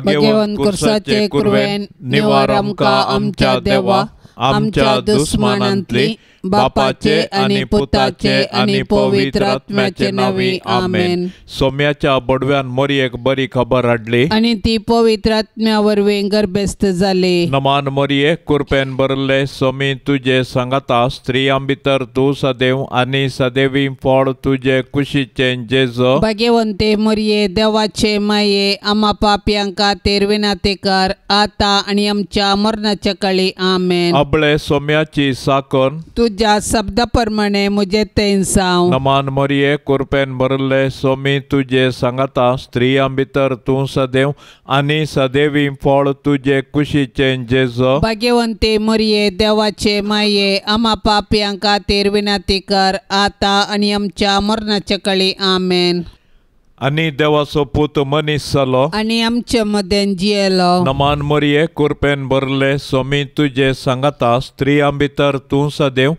भगवान कृसाचे कुर्वेन निवारम का आमच्या देवा आमच्या दुश्मनांतली बापाचे आणि पुताचे आणि पवित्र आत्म्याचे आमेन सोम्याच्या बडव्यान मोरी एक बरी खबर हाडली आणि ती पवित्र आत्म्यावर वेंगर बेस्त झाले नमान मोरये कुरपेन भरले सोमी तुझे सांगता स्त्री भितर तू सदैव आणि सदैवी फळ तुझे कुशीचे जेज भगवंते मोरये देवाचे माये आम्हा पाप्यांका तेरविना ते आता आणि आमच्या मरणाच्या काळी आमेन अबळे सोम्याची साखर तुझे तुझ्या शब्दाप्रमाणे मुझे तेन सांग नमान मोरये कुरपेन भरले सोमी तुझे सांगता स्त्रियां भितर तू सदैव आणि सदैवी फळ तुझे कुशीचे जेजो भाग्यवंती मोरये देवाचे माये आम्हा पापयां खातीर कर आता आणि आमच्या मरणाचे कळी आमेन देवाचो पुत मनीस 머니 आणि आमच्या 암처마 जियेलो नमान मरिये कुरपेन भरले स्वामी तुझे सांगता स्त्रियांभितर तू सदैव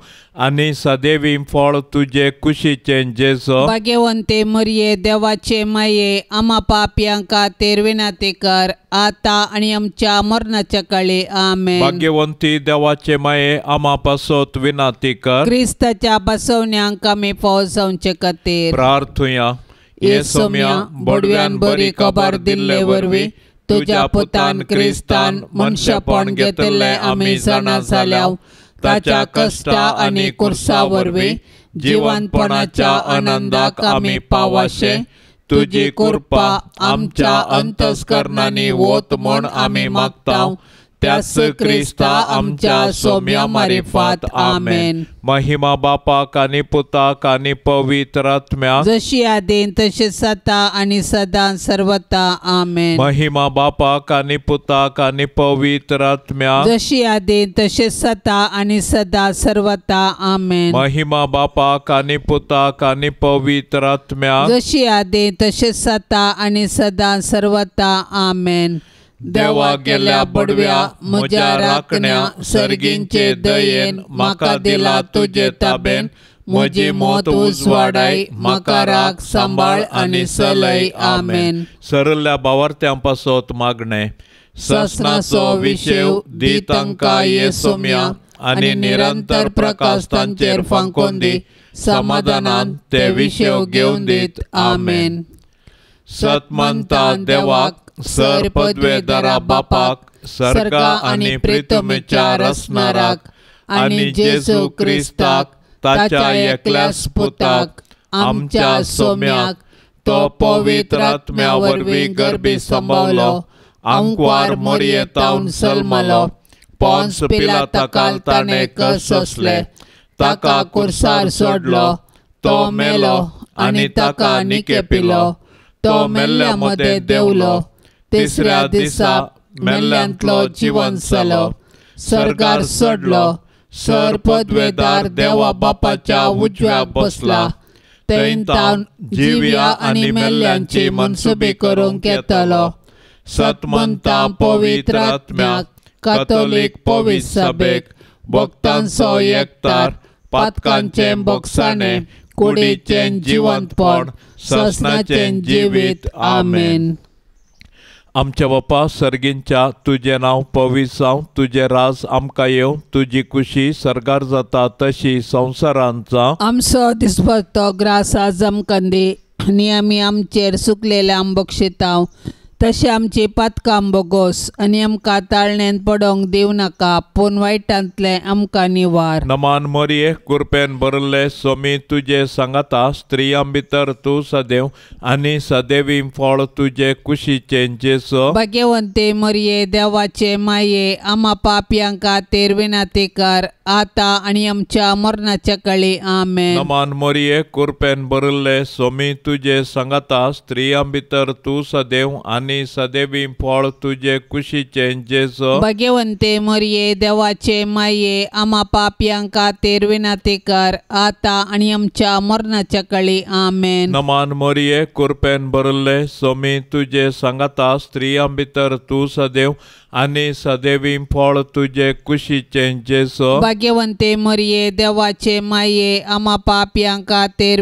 आणि सदैवी फळ तुजे कुशीचे जेस भाग्यवंते मरिये देवाचे माये आमा पाप्यांका तेरविना ते कर आता आणि आमच्या मरणाच्या काळी आमे भाग्यवंती देवाचे माये आमा पासोत विनाती कर क्रिस्ताच्या बसवण्यांक आमी पावसांचे खातीर प्रार्थुया ये सोम्या बरी कबार दिल्ले वरवी तुझ्या पुतान क्रिस्तान मनशपण घेतले आम्ही सणा जाल्याव ताच्या कष्टा आणि कुर्सावरवी जीवनपणाच्या आनंदाक आम्ही पावाशे तुझी कृपा आमच्या अंतस्करणांनी वोत म्हण आम्ही मागताव त्याच क्रिस्ता आमच्या सोम्या मारिफात आमेन महिमा बापा कानी पुता कानी पवित्रात्म्या जशी आदेन तसे सता आणि सदा सर्वता आमेन महिमा बापा कानी पुता कानी पवित्रात्म्या जशी आदेन तसे सता आणि सदा सर्वता आमेन महिमा बापा कानी पुता कानी पवित्रात्म्या जशी आदेन तसे सता आणि सदा सर्वता आमेन देवा गेल्या बडव्या म्हज्या राखण्या सर्गींचे दयेन माका दिला तुझे ताबेन म्हजी मोत उजवाडाय म्हाका राग सांबाळ आनी सलय आमेन सरल्या बावर पासोत मागणे ससना विशेव दी तांकां ये सोम्या आणि निरंतर प्रकाश तांचेर फांकोन दी समाधानान ते विशेव घेवन दीत आमेन सतमंता देवाक सर दरा बापाक सरका आणि प्रितमेच्या रचणाराक आणि जेजू क्रिस्ताक ताच्या एकल्या स्पुताक आमच्या सोम्याक तो पवित्र आत्म्यावरवी गर्भी सांबावलो आंकवार तावन सलमलो पॉन्स पिला ताकाल ताणे कस असले ताका कुर्सार सोडलो तो मेलो आणि ताका निके पिलो तो मेल्ल्या मध्ये देवलो तिसऱ्या दिसा मेल्ल्यांतलो जिवन जालो सरकार सोडलो सर पदवेदार देवा बापाच्या उजव्या बसला तेंतान जिव्या आणि मेल्ल्यांची मनसुबी करूंक येतलो सतमंता पवित्र आत्म्याक कातोलीक पवित्र सभेक भक्तांचो एकतार पातकांचे बोक्साणे कुडीचे जिवंतपण ससनाचे जिवीत आमेन आमच्या बापा सर्गींच्या तुजें नांव पविसांव तुजे राज आमकां येव तुजी खुशी सरगार जाता तशी संवसारांचा आमचो दिसभरतो ग्रास जमकंदी कंदी, दी आनी आमी आमचेर सुकलेले आंबक तशें आमचें पातकाम बोगोस आनी आमकां ताळण्यांत पडोंक देव नाका पूण वायटांतले आमकां निवार नमान मोरये कुरपेन बरले सोमी तुजे सांगाता स्त्रियां भितर तूं सदैव आनी सदैवी फळ तुजे कुशी जेस भाग्यवंते मरये देवाचे माये आमा पापयांका तेरविना ते कर आता आणि आमच्या मरणाच्या कळे आमे नमान मोरये कुरपेन बरले सोमी तुजे सांगता स्त्रियां भितर तू सदैव आनी आणि फळ तुझे खुशी चेंजेस भगवंते मरिये देवाचे माये आमा पापयांका तेरविना ते कर आता आणि आमच्या मरणाच्या कळी आमेन नमान मोरये कुरपेन बरले सोमी तुझे सांगता स्त्रियां भितर तू सदैव आणि सदैवी फळ तुझे कुशीचे सो भाग्यवंते मरिये देवाचे माये आमा पाप यांका तेर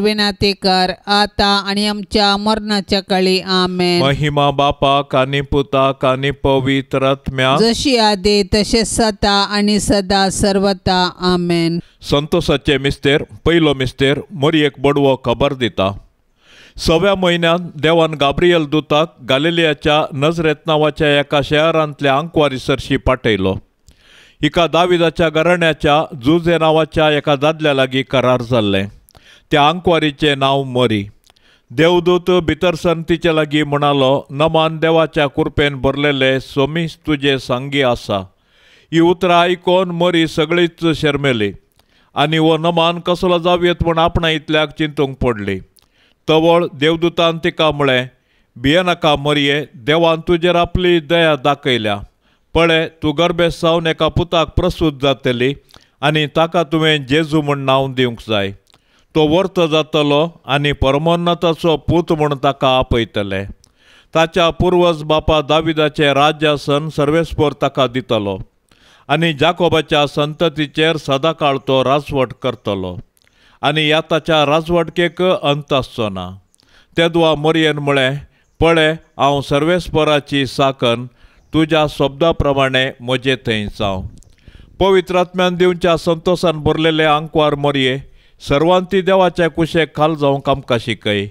कर आता आणि आमच्या मरणाच्या काळी आमे महिमा बापा कानी पुता कानी पवित्र जशी आदे तसे सता आणि सदा सर्वता आमेन संतोषाचे मिस्तेर पहिलो मिस्तेर मरियेक बडवो खबर दिता सव्या महिन्यात देवान गाब्रियल दूताक गालिलियाच्या नजरेत नावाच्या एका अंकवारी सरशी पाठयलो एका दाविदाच्या घराण्याच्या जुजे नावाच्या एका दादल्या लागी करार जाल्लें त्या अंकवारीचे नाव मरी देवदूत भितरसन तिचे लागी म्हणालो नमान देवाच्या कुरपेन भरलेले सोमीस तुजे सांगी आसा ही उतरां आयकोन मरी सगळीच शर्मेली आणि हो नमान कसलो जावयेत म्हूण आपणा इतल्याक चिंतूंक पडली तवळ देवदुतान तिका म्हळें भियेनाका मरिये देवान तुजेर आपली दया दाखयल्या पळे तू गर्भे सावन एका पुताक प्रसूत जातली आनी ताका तुवें जेजू म्हूण नांव दिवंक जाय तो वर्त जातलो आनी परमोन्नताचो पूत म्हूण ताका आपयतले ताच्या पुर्वज बापा दाविदाचे राज्यासन सर्वेस्पोर ताका दितलो आनी जाकोबाच्या संततीचेर सदाकाळ तो राजवट करतलो आनी याताच्या राजवटकेक अंत आसचो ना तेदवा मोरयेन म्हळें पळे हांव सर्वेस्पराची साकन तुज्या शब्दा प्रमाणे म्हजे थंय जावं पवित्रात्म्यान दिवच्या संतोषान भरलेले आंकवार मोरये सर्वांती देवाच्या कुशेक खाल जावंक आमकां शिकय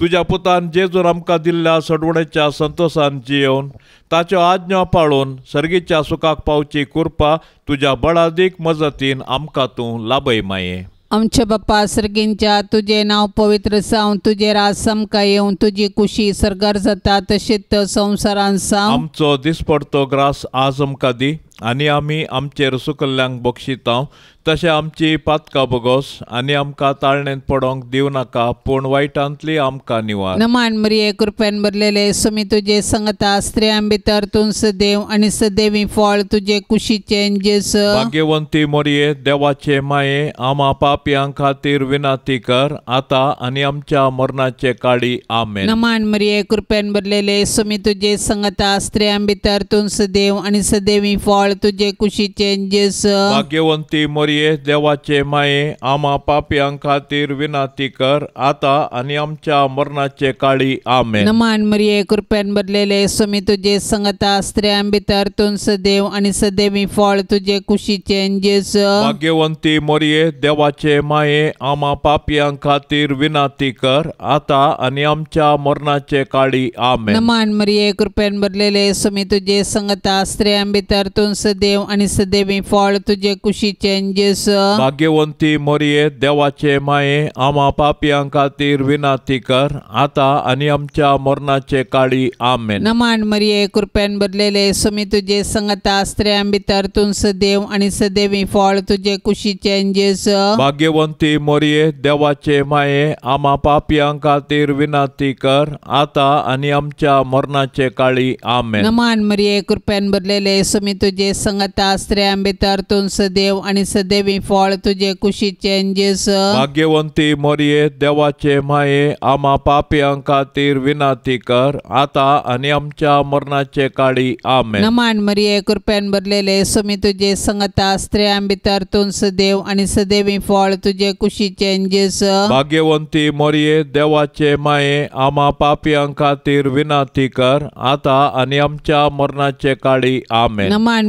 तुज्या पुतान जेजून आमकां दिल्ल्या सडवणेच्या संतोषान जियेवन ताच्यो आज्ञा पाळून सर्गीच्या सुखाक पावची कृपा तुज्या बळादीक मजतीन आमकां तूं लाभय माये आमच्या बाप्पा सर्गींच्या तुझे नाव पवित्र सावन तुझे रासम का येऊन तुझी कुशी सरगर जाता तशेत संसारान सावन आमचो पडतो ग्रास आज दी आणि आम्ही आमचे सुकल्ल्यांक बक्षिता तशें आमची पातका बगोस आणि आमकां ताळणेंत पडोंक दिवं नाका पूण वायटांतली आमकां निवार नमाण मरिये कृपेन भरलेले समी तुजे संगता स्त्रियां भितर तूं देव आनी सदेवी फळ तुजे कुशीचे जेस भाग्यवंती मोरये देवाचे माये आमा पापयां खातीर विनाती कर आता आणि आमच्या मरणाचे काळी आमे नमाण मरी कृपेन भरलेले समी तुजे संगता स्त्रियां भितर आणि देव आनी सदेवी फळ तुझे कुशी चेंजेस भाग्यवंती मोरये देवाचे माये आमा पाप्यां खातीर विनाती कर आता आणि आमच्या मरणाचे काळी आमे नमान मरिये कृपेन भरलेले सुमी तुझे संगता स्त्रियां भितर तुन आणि सदेवी फळ तुझे कुशी चेंजेस भाग्यवंती मोरये देवाचे माये आमा पाप्यां खातीर विनाती कर आता आणि आमच्या मरणाचे काळी आमे नमान मरिये कृपेन बदलेले सुमी तुझे संगता स्त्रियां भितर सदैव आणि सदैव फळ तुझे कुशी चेंजेस भाग्यवंती मोरये देवाचे माये आम्हा पापयां खातीर विनाती कर आता आणि आमच्या मरणाचे काळी आमेन नमान मरिये कृपेन बदलेले सुमी तुझे संगता स्त्रियां भितर तुम सदैव आणि सदैव फळ तुझे कुशी चेंजेस भाग्यवंती मोरीये देवाचे माये आम्हा पापयां खातीर विनाती कर आता आणि आमच्या मरणाचे काळी आमेन नमान मरिये कृपेन बदलेले सुमी तुझे संगता आस्त्रे आंबेतारतून सदैव आणि सदैवी फळ तुझे कुशी चेंजेस भाग्यवंती मोरये देवाचे माये आमा पापियांक खातीर विनाती कर आता आणि आमच्या मरणाचे काळी आमे नमान मरिये कृपेन भरलेले सुमी तुझे संगता आस्त्रे तुन सदैव आणि सदैवी फळ तुझे कुशी चेंजेस भाग्यवंती मोरये देवाचे माये आमा पापियांक खातीर विनाती कर आता आणि आमच्या मरणाचे काळी आमे नमान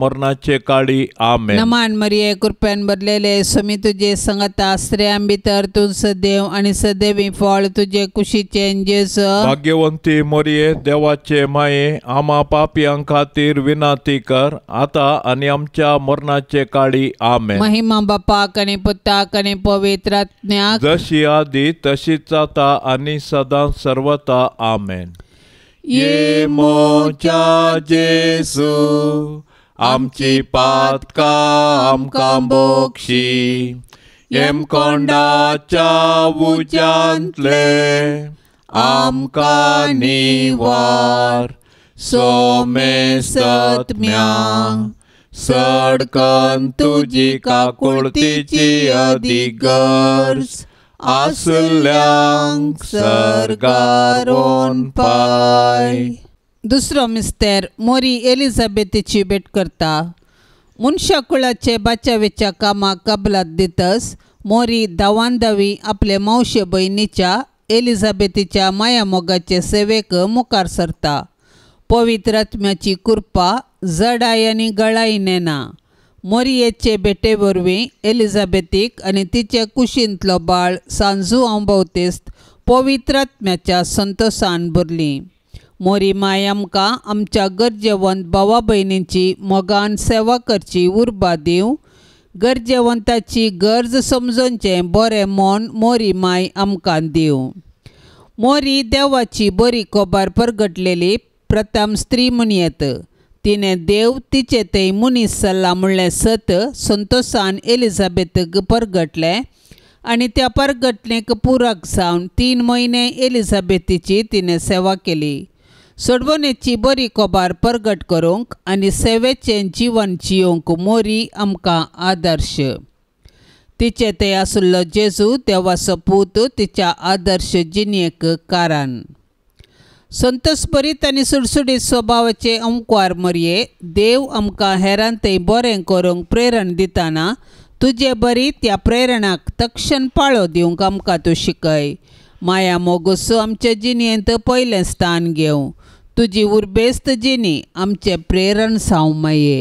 मरणाचे काळी आमे नमान मरिये कृपेन भरलेले स्वामी तुझे संगत आश्रय अंबित तर तू सदैव आणि सदैवी फळ तुझे कुशीचे भाग्यवंती मोरये देवाचे माये आमा पापियां खातीर विनाती कर आता आणि आमच्या मरणाचे काळी आमे महिमा बापाक आणि पुताक आणि पवित्र जशी आधी तशीच आता आणि सदा सर्वता आमेन ये मोचा जेसू आमची पात काम कांबोक्षी एमकोंडाच्या उज्यांतले आमकां निवार सोमे सतम्या सडकन तुजी काकुळतीची अधिगर्ज आसल्यांक सरगारोन पाय दुसरो मिस्तेर मोरी एलिझाबेथीची भेट करता मनशा कुळाचे बाचावेच्या कामाक कबलात दितस मोरी धावान धावी आपले मावशे भयणीच्या एलिझाबेथीच्या मायामोगाचे सेवेक मुखार सरता पवित्रात्म्याची कृपा जडाय आनी गळाय नेना मोरयेचे बेटे वरवीं एलिझाबेथीक आनी तिचे कुशींतलो बाळ सांजू आंबवतेस्त पवित्रात्म्याच्या संतोषान भरलीं मोरी माय आमकां आमच्या गरजेवंत भावा भयणींची मोगान सेवा करची उर्बा देऊ गरजेवंताची गरज समजोनचें बरे मन मोरी माय आमकां देऊ मोरी देवाची बरी कोबार परगटलेली प्रथम स्त्री म्हण येत तिणें देव तिचे थंय मुनीस सल्ला म्हणलें सत संतोसान एलिझाबेथक परगटले आनी त्या परगटणेक पुराक सावन तीन म्हयने एलिझाबेथीची तिणें सेवा केली सोडवणेची बरी कोबार परगट करूंक आनी सेवेचे जीवन जियोंक मोरी आमकां आदर्श तिचे ते आसुल्लो जेजू देवाचो पूत तिच्या आदर्श जिनेक कारण संतस्परीत आनी सुडसुडीत स्वभावाचे अमक्वार मरये देव आमकां हेरांतय बरें करूंक प्रेरण दिताना तुजे बरी त्या प्रेरणाक तक्षण पाळो दिवंक आमकां तूं शिकय माया मोगोत्सव आमच्या जिणेंत पयलें स्थान घेवं तुझी उर्बेस्त जिनी आमचे प्रेरण सावमये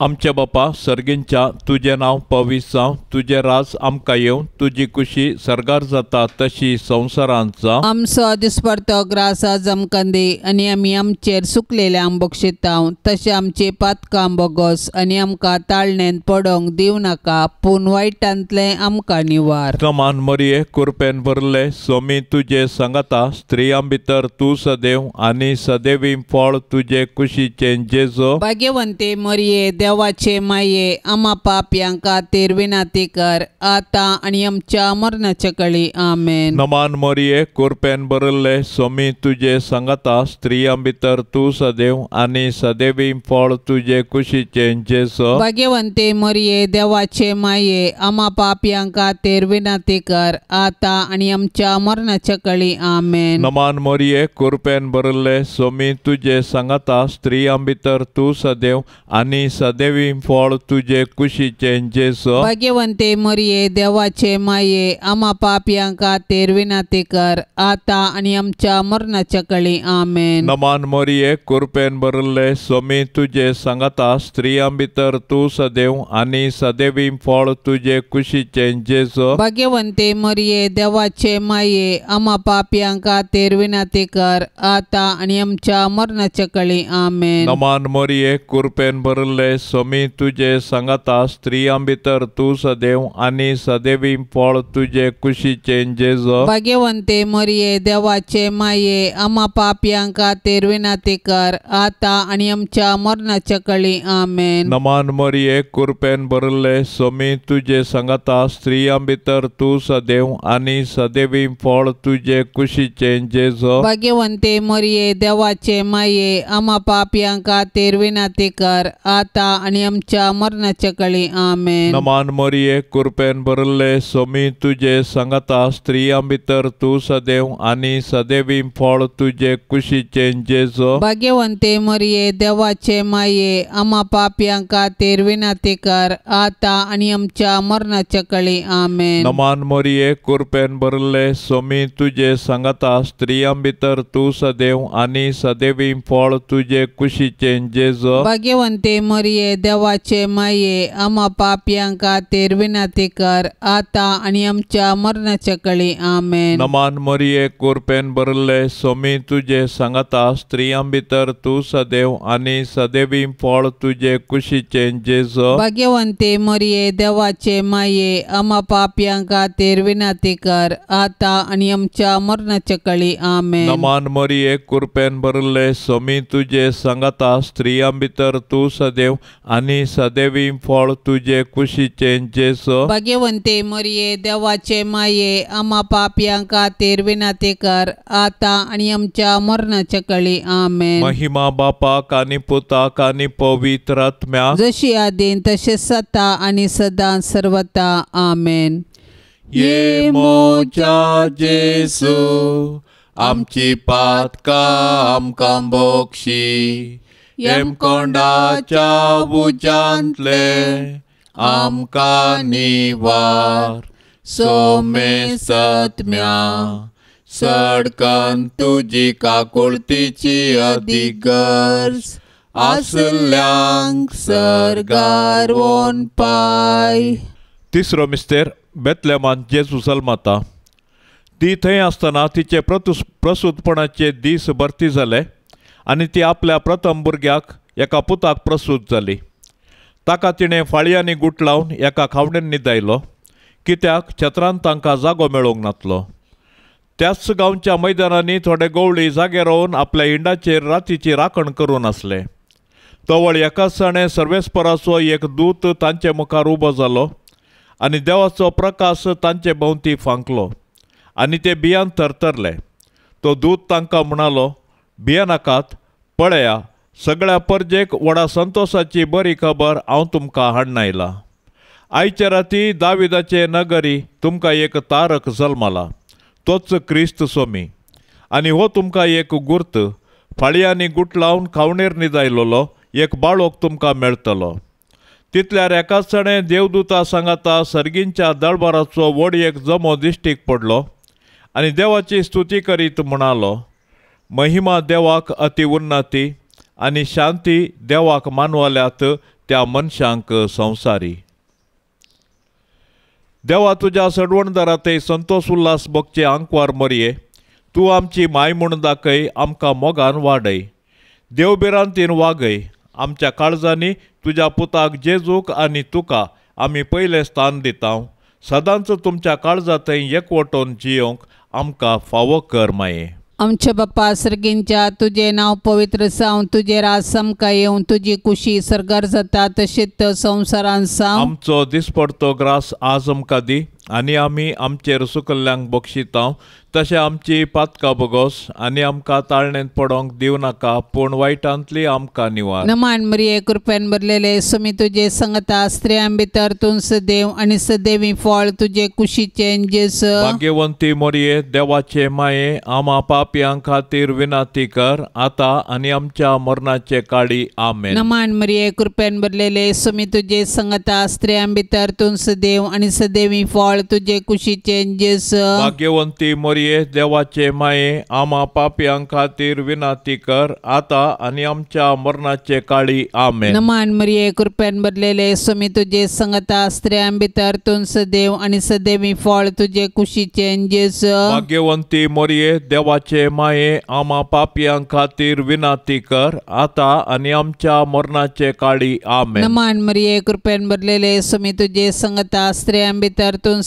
आमच्या बापा सर्गेंच्या तुझे नाव पविसांव तुझे राज आमकां येवन तुजी कुशी सरगार जाता तशी संसारांचा आमचो अधिस्पर्धक ग्रासा जमकंदे आनी आमी आमचेर सुकलेले आंबोक्षिता तशें आमचे पातकां बगस आनी आमकां ताळणेन पडोंक देव नाका पूण वायटांतले आमकां निवार कमान मरिये कुरपेन भरले सोमी तुजे सांगता स्त्रियां भितर तूं सदैव आनी सदैवी फळ तुजे कुशीचे जेजो भाग्यवंते मरिये देवाचे माये आमा पापयांका तेर विनाती कर आता आणि आमच्या मरणाच्या चकळी आमेन नमान मोरये कुरपेन बरले स्वामी तुझे सांगता स्त्रियां भितर तू सदैव आणि सदैवी फळ तुझे कुशीचे जेस भाग्यवंते मरिये देवाचे माये आमा पापयांका तेर विनाती कर आता आणि आमच्या मरणाच्या कळी आमेन नमान मोरये कुरपेन बरले स्वामी तुझे सांगता स्त्रियां भितर तू सदैव आणि सदैव देवी फळ तुझे कुशीचे चेंजेसो भाग्यवंते मरिये देवाचे माये आमा पापयांका तेरविना ते कर आता आणि आमच्या मरणाच्या कळी आमेन नमान मरिये कुरपेन भरले स्वामी तुझे सांगता स्त्रियां भितर तू सदैव आणि सदैवी फळ तुझे कुशीचे जेस भाग्यवंते मरिये देवाचे माये आमा पापियांका तेरविना ते कर आता आणि आमच्या मरणाच्या कळी आमेन नमान मरिये कुरपेन भरले समी तुझे सांगता स्त्रियांभितर तू सदैव आणि सदैवी फळ तुझे कुशीचे जेज भाग्यवंते मरिये देवाचे माये अमा पापयांका तेरविना ते कर आता आणि आमच्या मरणाच्या कळी आमेन नमान मरिये कुरपेन भरले समी तुझे सांगता स्त्रियांभितर तू सदैव आणि सदैवी फळ तुझे कुशीचे जेज भाग्यवंते मरिये देवाचे माये अमा पापयांका तेरविना ते कर आता आणि आमच्या मरणाच्या काळी आमे नमान मरिये कृपेन भरले सोमी तुझे संगता स्त्रिया अंबितर तू सदैव आणि सदैवी फळ तुझे कुशीचे जेजो भाग्यवंते मरिये देवाचे माये आम्हा पाप्यांका तेर आता आणि आमच्या मरणाच्या काळी आमे नमान मरिये कृपेन भरले सोमी तुझे संगता स्त्रिया भीतर तू सदैव आणि सदैवी फळ तुझे कुशीचे जेजो भाग्यवंते मरिये ये देवाचे माये आम्हा पापयांका तेरविना ते कर आता आणि आमच्या मरणाच्या कळी आमे नमान मरिये कुरपेन बरले स्वामी तुझे सांगता स्त्रियां भितर तू सदैव आणि सदैवी फळ तुझे कुशीचे जेज भाग्यवंते मरिये देवाचे माये आम्हा पापयांका तेरविना ते कर आता आणि आमच्या मरणाच्या कळी आमे नमान मरिये कुरपेन बरले स्वामी तुझे सांगता स्त्रियां भितर तू सदैव आणि सदैवी फळ तुझे सो भाग्यवंते मरिये देवाचे माये आम्हा पापयांका तेरविना ते कर आता आणि आमच्या मरणाच्या कळी आमे महिमा बापा कानी पुताक कानी पवित्र आत्म्या जशी आदीन तसे सता आणि सदा सर्वता आमेन ये मोच्या जेसू आमची पातका आमकां बोक्षी बुजांतले आमका निवार सोमे सत्म्या सडकन तुझी काकुळतीची अधिगर्ज आसल्यांक सरगारवोन पाय तिसरो मिस्तेर बेतलेमान जेजुसल माता ती थंय आसतना तिचे प्रतुस प्रसुतपणाचे दीस भरती जाले आणि ती आपल्या प्रथम भुरग्याक एका पुताक प्रसूत झाली ताका तिणें फाळयांनी गुट लावन एका खावडेन न्हिदायलो कित्याक छत्रान तांकां जागो मेळोवंक नातलो त्याच गांवच्या मैदानांनी थोडे गवळी जागे रावून आपल्या इंडाचेर रातीची राखण करून आसले तवळ एकाच सणे सर्वेस्पराचो एक दूत तांचे मुखार उबो जालो आनी देवाचो प्रकाश तांचे भोंवती फांकलो आनी ते बियान थरथरले तो दूत तांकां म्हणालो भियेनाकात पळया सगळ्या परजेक वडा संतोषाची बरी खबर हांव तुमकां हाडून आयलां आयचे राती दाविदाचे नगरी तुमकां एक तारक जल्मला तोच क्रिस्त स्वामी आनी हो तुमकां एक गुर्त फाळयांनी गुट लावन खावणेर न्हिदायलोलो एक बाळोक तुमकां मेळटलो तितल्यार एकाच सणें देवदूता सांगाता सर्गींच्या दळबाराचो व्हड एक जमो दिश्टीक पडलो आनी देवाची स्तुती करीत म्हणालो महिमा देवाक उन्नते आणि शांती देवाक मानवाल्यात त्या मनशांक संसारी देवा तुझ्या सडवणदारात संतोष उल्हास बघचे आंकवार मरये तू आमची माय म्हूण दाखय आमकां मोगान वाडय देवबिरांतीन वागय आमच्या काळजांनी तुझ्या पुताक जेजूक आणि तुका आम्ही पहिले स्थान दिता सदांच तुमच्या काळजांतय एकवटोन जियोंक आमकां फावो कर माये आमच्या बाप्पा सर्गींच्या तुझे नाव पवित्र सावन तुझे रासम समका येऊन तुझी कुशी सरगर जाता तशेत संसारान सावन दिस पडतो ग्रास आज दी आणि आम्ही आमचे सुकल्ल्यांक बक्षिता तशें आमची पातका बगोस आणि आमकां ताळणेंत पडोंक दिवं नाका पूण वायटांतली आमकां निवार नमाण एक कृपेन भरलेले समी तुजे संगता स्त्रियां भितर तूं सदेव आनी सदेवी फळ तुजे कुशीचे जेस भाग्यवंती मोरये देवाचे माये आमा पापयां खातीर विनाती कर आता आणि आमच्या मरणाचे काळी आमे नमाण मरी कृपेन भरलेले समी तुजे संगता स्त्रियां भितर आणि सदेवी आनी सदेवी फळ तुझे कुशी चेंजेस भाग्यवंती मोरये देवाचे माये आमा पाप्यां खातीर विनाती कर आता आणि आमच्या मरणाचे काळी आमे नमान मरिये कृपेन भरलेले सुमी तुझे संगता स्त्रियां भितर तुन आणि सदेवी फळ तुझे कुशी चेंजेस भाग्यवंती मोरये देवाचे माये आमा पाप्यां खातीर विनाती कर आता आणि आमच्या मरणाचे काळी आमे नमान मरिये कृपेन बदलेले सुमी तुझे संगता स्त्रियां भितर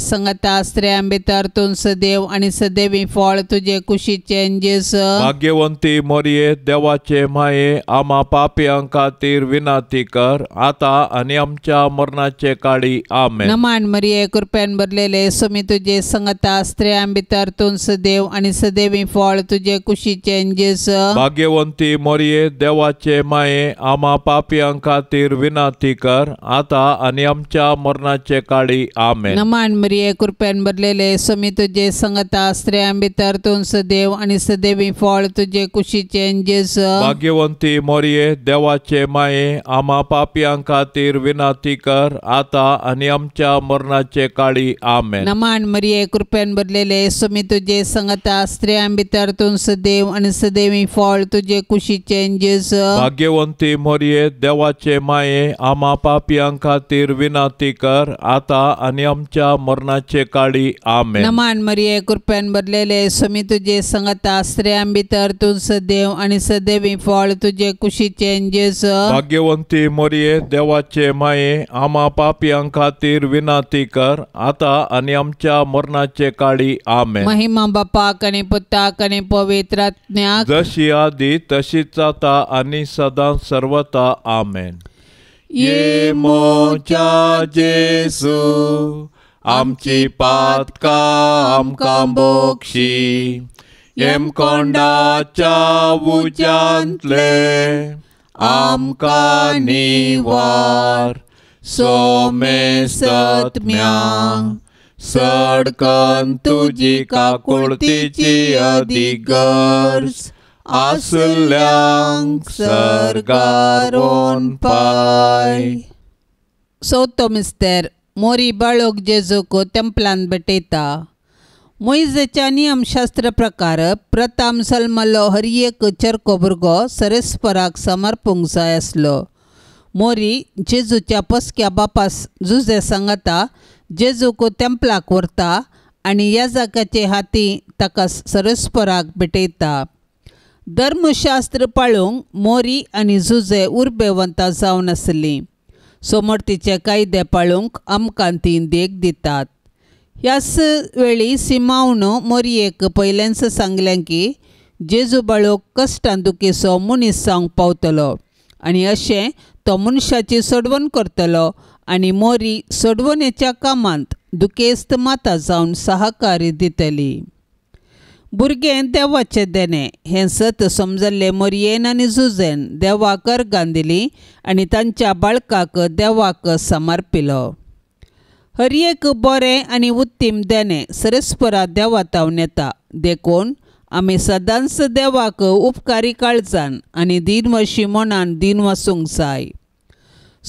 संगता अंबितर भितर सदेव आणि सदैवी फळ तुझे कुशी चेंजेस भाग्यवंती मोरये देवाचे माये आमा पापयांक खातीर विनाती कर आता आणि आमच्या मरणाचे काळी आमे नमान मरिये कृपेन भरलेले सुमी तुझे संगता आस्त्रे भितर सदेव सदैव आणि सदैवी फळ तुझे कुशी चेंजेस भाग्यवंती मोरये देवाचे माये आमा पापयांक खातीर विनाती कर आता आणि आमच्या मरणाचे काळी आमे नमान मरिये कृपेन भरलेले समी तुझे संगता स्त्रियां भितर तुम सदैव आणि सदैवी फळ तुझे कुशीचे जेस भाग्यवंती मोरये देवाचे माये आमा पापयां खातीर विनाती कर आता आणि आमच्या मरणाचे काळी आमे नमान मरिये कृपेन भरलेले समी तुझे संगता स्त्रियां भितर तुम सदैव आणि सदैवी फळ तुझे कुशीचे जेस भाग्यवंती मोरये देवाचे माये आमा पापयां खातीर विनाती कर आता आणि आमच्या मरणाचे काळी आमे नमान मरिये कृपेन भरलेले स्वामी तुझे संगत आश्रयां भीतर तू सदैव आणि सदैवी फळ तुझे कुशीचे भाग्यवंती मरिये देवाचे माये आमा पापियां खातीर विनाती कर आता आणि आमच्या मरणाचे काळी आमे महिमा बापाक आणि पुताक आणि पवित्र जशी आधी तशीच आता आणि सदा सर्वता आमेन ये मोचा जेसू आमची पातका आमकां बोक्षी हेमकोंडाच्या उज्यांतले आमकां निवार सोमे सत्म्या सडकन तुजी काकुळतीची अधिगर्स आसल्यांक सरगारोन पाय तो मिस्तर मोरी बाळोक जेजूको तेपलान भेटता मोईजेच्या नियमशास्त्र प्रकार प्रताम सलमलो हरिएक चरको भुरगो सरेस्पराक जाय आसलो मोरी जेजूच्या पोसक्या बापास झुजे सांगता जेजू को व्हरता आनी आणि जाग्याचे हाती ताका सरस्पराक भेटयता धर्मशास्त्र पाळूंक मोरी आनी झुजे उर्बेवंता जावन आसलीं समोर तिचे कायदे पाळूंक आमकां ती देख दितात ह्याच वेळी सिमावन मोरयेक पयल्यांच सांगलें की बाळो कश्टां दुखीचो मनीस जावंक पावतलो आनी अशें तो मनशाची सोडवण करतलो आनी मोरी सोडवणेच्या कामांत दुखेस्त माता जावन सहकारी दितली भुरगें देवाचें देणें हें सत समजल्लें मोरयेन आनी झुजेन देवाक अर्गां दिली आनी तांच्या बाळकाक देवाक समर्पिलो हरयेक बरें आनी उत्तीम देणें सरस्परा देवा तावन येता देखून आमी सदांच देवाक उपकारी काळजान आनी दिनवशी मनान दिन वसूंक जाय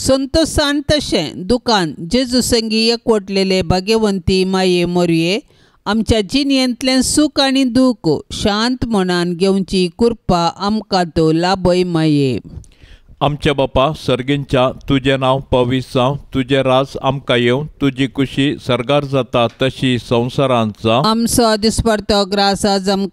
संतोसान तशें दुकान जेजूसंगी एकवटलेले भाग्यवंती माये मोरये आमच्या जिणेंतलें सूख आनी दूख शांत मनान घेवची कुर्पा आमकां तो लाबय माये आमचे बापा सर्गींच्या तुझे नाव पविसांव तुझे राज आमकां येवन तुजी कुशी सरगार जाता तशी संसारांचा आमचो दिसपरतो ग्रासाज आणि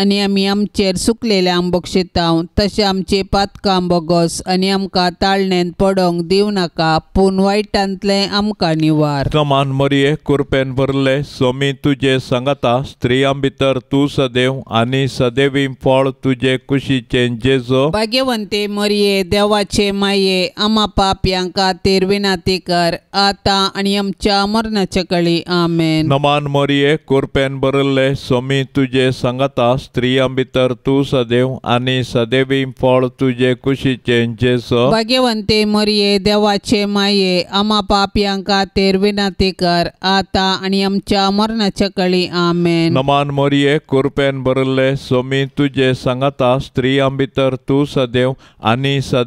आनी आमी आमचेर आंबो बक्षितांव तसे आमचे पातकां बगस आणि आमका ताळणेन पडोंक देऊ नका पूण वाईटांतले आमका निवार कमान मरिये कुरपेन भरले सोमी तुझे सांगता स्त्रियां भितर तूं सदैव आनी सदैवी फळ तुजे कुशीचे जेजो भाग्यवंते मरिये देवाचे माये आमा पापियांका तेरवी विनाती कर आता आणि आमच्या मरणाच्या कळी आमेन नमान मोरये कुरपेन बरले स्वामी तुझे सांगता स्त्रियां भितर तू सदैव आणि सदैवी फळ तुझे कुशीचे जेस भाग्यवंते मोरये देवाचे माये आमा पापियांका तेरवी विनाती कर आता आणि आमच्या मरणाच्या कळी आमेन नमान मोरये कुरपेन बरले स्वामी तुझे सांगता स्त्रियां भितर तू सदैव आणि सदैव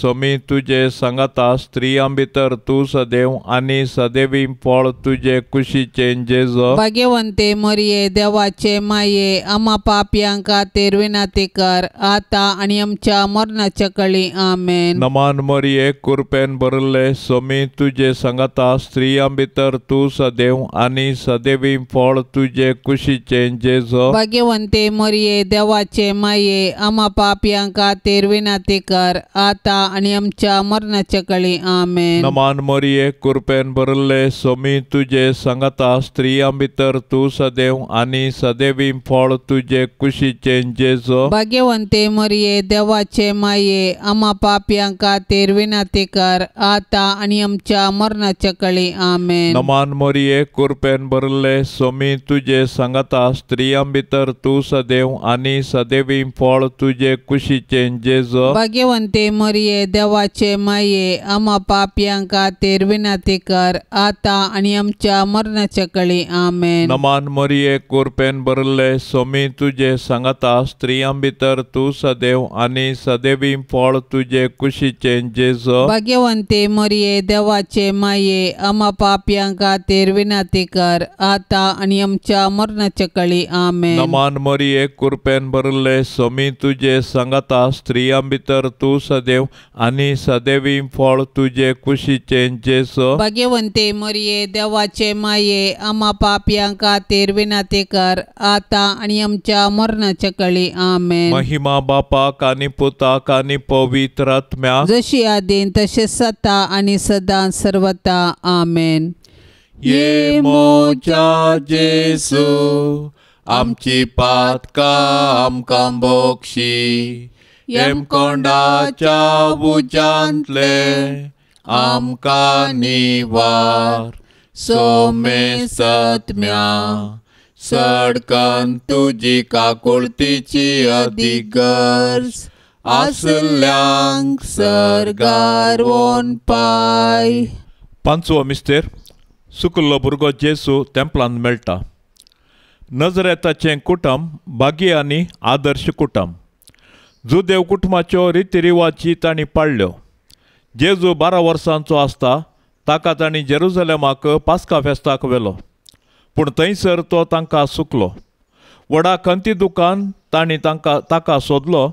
समी तुझे संगता स्त्रियां भितर तू सदैव आणि सदैवी फळ तुझे कुशीचे जेज भाग्यवंते मरिये देवाचे माये अमा पापयांका तेरवी ते कर आता आणि आमच्या मरणाच्या कळी आमेन नमान मरिये कुरपेन भरले समी तुझे संगता स्त्रियां भितर तू सदैव आणि सदैवी फळ तुझे कुशीचे जेज भाग्यवंते मरिये देवाचे माये अमा पापयांका तेरवी ते कर आता आणि आमच्या मरणाच्या काळी आमे नमान मरिये कृपेन भरले सोमी तुझे सांगता स्त्रिया भितर तू सदैव आणि सदैवी फळ तुझे कुशीचे जेजो भाग्यवंते मरिये देवाचे माये आम्हा पापयांका तेर विनातेकार आता आणि आमच्या मरणाच्या काळी आमे नमान मरिये कुरपेन भरले सोमी तुझे सांगता स्त्रिया भितर तू सदैव आणि सदैवी फळ तुझे कुशीचे जेजो भाग्यवंते मरिये देवाचे माये आम्हा पापयांका तेरविनाती कर आता आणि आमच्या मरणाच्या कळी आमेन नमान मरिये कुरपेन बरले स्वामी तुझे सांगता स्त्रियां भितर तू सदैव आणि सदैवी फळ तुझे कुशीचे जेज भाग्यवंते मरिये देवाचे माये आम्हा पापयांका तेरविनाती कर आता आणि आमच्या मरणाच्या कळी आमेन नमान मरिये कुरपेन बरले स्वामी तुझे सांगता स्त्रियां भितर तू सदैव आणि सदैवी फळ तुझे सो भाग्यवंते मरिये देवाचे माये आम्हा पाप्यांका तेरविना ते कर आता आणि आमच्या मरणाच्या कळी आमे महिमा बापा कानी पुता कानी पवित्र आत्म्या जशी आदीन तसे सता आणि सदा सर्वता आमेन ये मोच्या जेसू आमची पातका आमकां बोक्षी एम कोंडाच्या बुजांतले आमका निवार सोमे सत्म्या सडकन तुजी काकुळतीची अधिगर्ज आसल्यांक सरगार वोन पाय पांचवो मिस्तेर सुकल्लो भुरगो जेसू तेंपलान मेळटा नजरेताचें कुटम भागी आनी आदर्श कुटम जो देवकुटुंबाच्यो रिती तांणी पाळल्यो जेजू बारा वर्सांचो आसता ताका ताणी जेरुजलेमाक पास्का फेस्ताक व्हेलो पूण थंयसर तो तांकां सुकलो वडा खंती दुकान ताणी तांकां ताका सोदलो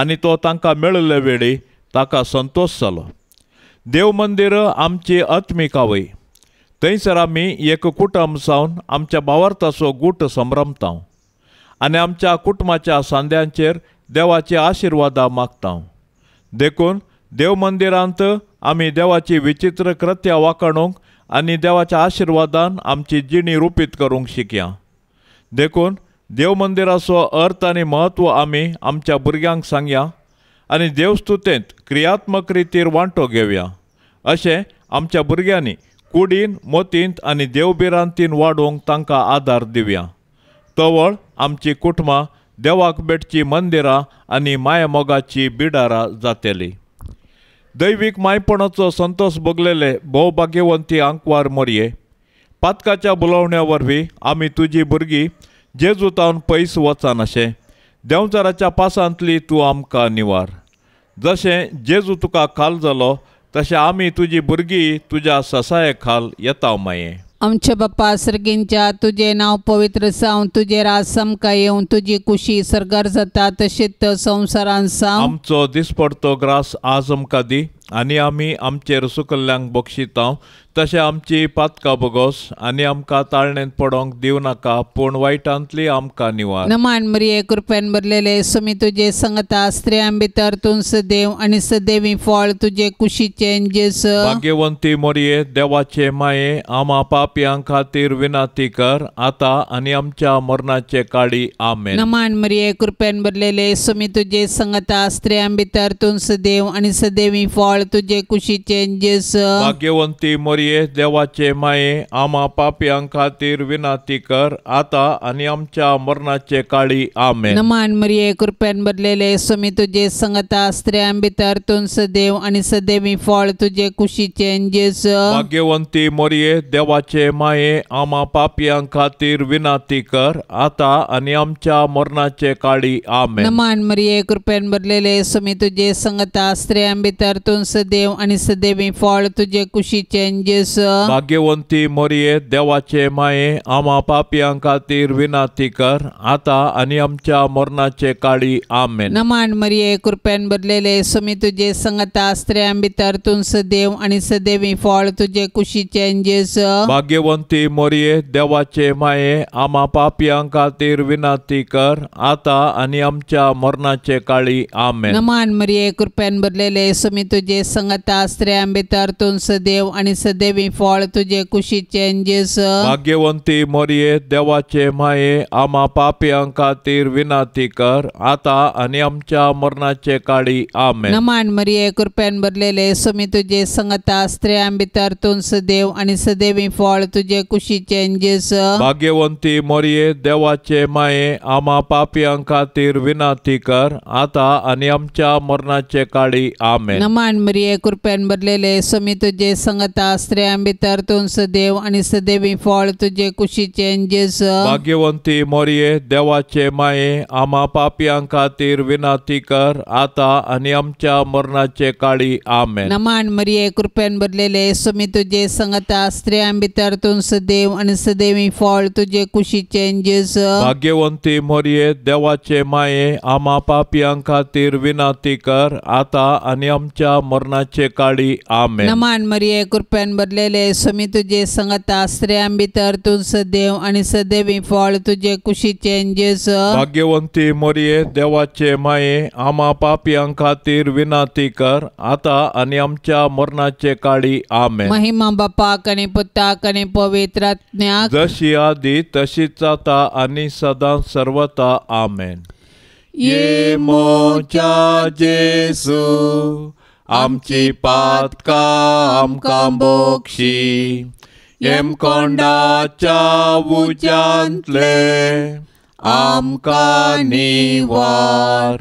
आनी तो तांकां मेळिल्ले वेळी ताका संतोश जालो देव मंदीर आमची आत्मीक आवय थंयसर आमी एक कुटुंब जावन आमच्या भावार्थाचो गूट संभ्रमता आनी आमच्या कुटुंबाच्या सांद्यांचेर देवाचे आशिर्वादा मागता देखून देव मंदिरांत आमी देवाची विचित्र कृत्या वाकणूंक आनी देवाच्या आशिर्वादान आमची जिणी रुपीत करूंक शिकया देखून देव मंदिराचो अर्थ आनी म्हत्व आमी आमच्या भुरग्यांक सांगया आनी देवस्तुतेंत क्रियात्मक रितीर वांटो घेवया अशें आमच्या भुरग्यांनी कुडीन मोतींत आनी देवबिरांतीन वाडोवंक तांकां आदार दिवया तवळ आमची कुटुंबां देवाक बेटची मंदिरां आनी मायमोगाची बिडारां जातेली दैवीक मायपणाचो संतोष भोगलेले भोवभाग्यवंती आंकवार मोरये पातकाच्या बुलवण्या वरवीं आमी तुजी भुरगीं तावन पयस वचनाशें देंवचाराच्या पासांतली तूं आमकां निवार जशें जेजू तुका खाल जालो तशें आमी तुजी भुरगीं तुज्या ससाये खाल येता माये आमचे बाप्पा सर्गींच्या तुझे नाव पवित्र सावन तुझे रासम काय येवन तुजी कुशी सरगार जाता तशें संवसारान आमचो दिस पडतो ग्रास आज दी आणि आम्ही आमचे सुकल्ल्यांक बक्षिता तशें आमची पातका बगोस आनी आमकां ताळणेंत पडोंक दिवं नाका पूण वायटांतली आमकां निवार मरी मरिये कृपेन भरलेले सुमी तुजे संगता स्त्रियां भितर देव सदेव आनी सदेवी फळ तुजे कुशीचे जेस भाग्यवंती मोरये देवाचे माये आमा पापयां खातीर विनाती कर आता आनी आमच्या मरणाचे काळी आमे मरी मरिये कृपेन भरलेले सुमी तुजे संगता स्त्रियां भितर तूं देव आनी सदेवी फळ बाळ तुझे कुशी चेंजेस भाग्यवंती मोरये देवाचे माये आमा पापयां खातीर विनाती कर आता आणि आमच्या मरणाचे काळी आमे नमान मरिये कृपेन बदलेले स्वामी तुझे संगता स्त्रियां भीतर तुन सदैव आणि सदैवी फळ तुझे कुशी चेंजेस भाग्यवंती मोरये देवाचे माये आमा पापयां खातीर विनाती कर आता आणि आमच्या मरणाचे काळी आमे नमान मरिये कृपेन बदलेले स्वामी तुझे संगता स्त्रियां भीतर तुन सदैव आणि सदैवी फळ तुझे कुशी चेंजेस भाग्यवंती मोरये देवाचे माये आम्हा पापियां खातीर विनाती कर आता आणि आमच्या मरणाचे काळी आमेन नमान मरिये कृपेन बदलेले सुमी तुझे संगता आस्त्र्यां भितर तुम सदैव आणि सदैवी फळ तुझे कुशी चेंजेस भाग्यवंती मोरये देवाचे माये आम्हा पापियां खातीर विनाती कर आता आणि आमच्या मरणाचे काळी आमेन नमान मरिये कृपेन बदलेले सुमी तुझे संगता स्त्रियांबे तरतून सदैव आणि सदैव फळ तुझे कुशी चेंजेस भाग्यवंती मोरये देवाचे माये आमा पापियां खातीर विनाती कर आता आणि आमच्या मरणाचे काळी आमे नमान मरिये कृपेन भरलेले सुमी तुझे संगता स्त्रियांबे तरतून सदैव आणि सदैव फळ तुझे कुशी चेंजेस भाग्यवंती मोरये देवाचे माये आमा पापियां खातीर विनाती कर आता आणि आमच्या मरणाचे काळी आमे नमान कमरिये कृपेन भरलेले समी तुझे संगता स्त्रियां भितर तूं सदैव आणि सदैवी फळ तुझे कुशीचे जेस भाग्यवंती मोरिये देवाचे माये आमा पापयां खातीर विनाती कर आता आणि आमच्या मरणाचे काळी आमेन नमान मरिये कृपेन भरलेले समी तुझे संगता स्त्रियां भितर तूं सदैव आणि सदैवी फळ तुझे कुशीचे जेस भाग्यवंती मोरये देवाचे माये आमा पापयां खातीर विनाती कर आता आणि आमच्या मरणाचे काळी आमे नमान मरिये कृपेन भरलेले स्वामी तुझे संगत आश्रय आम्ही तर तू सदैव आणि सदैव फळ तुझे कुशीचे जेस भाग्यवंती मरिये देवाचे माये आमा पापियां खातीर विनाती कर आता आणि आमच्या मरणाचे काळी आमे महिमा बापाक आणि पुताक पवित्र पवित्रात्म्या जशी आधी तशीच आता आणि सदा सर्वता आमेन ये मोचा जेसू आमची पातका आमकां बोक्षी एमकोंडाच्या उज्यांतले आमकां निवार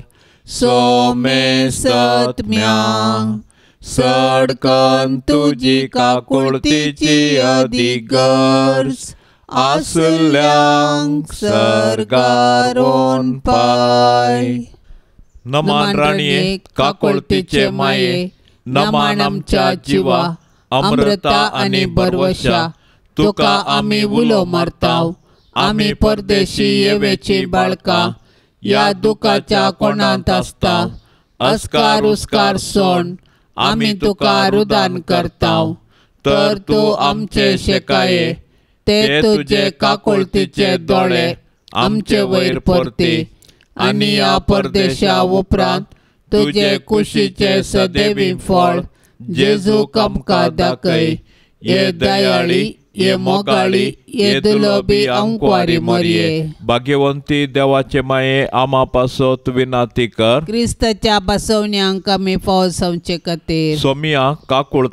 सोमे सत्म्यांक सडकन तुझी काकुळतीची अधिगर्स आसल्यांक सरगारोन पाय नमान राणीये काकोळतीचे माये नमान आमच्या जीवा अमृता आणि बरवशा तुका आम्ही उलो मारता आम्ही परदेशी येवेची बाळका या दुखाच्या कोणात असता अस्कार उस्कार सोण आम्ही तुका रुदान करताव तर तू आमचे शेकाये ते तुझे काकोळतीचे दोळे आमचे वैर परते आणि या परदेशा उपरांत तुझे कुशीचे सदैवी फळ जेजू कमका दाखय ये दयाळी ये मोगाळी येदुलोबी अंकुवारी मोरये भाग्यवंती देवाचे माये आमा पासत विनाती कर क्रिस्ताच्या बसवण्यांक आमी फावल संचे खातीर सोमिया काकुळ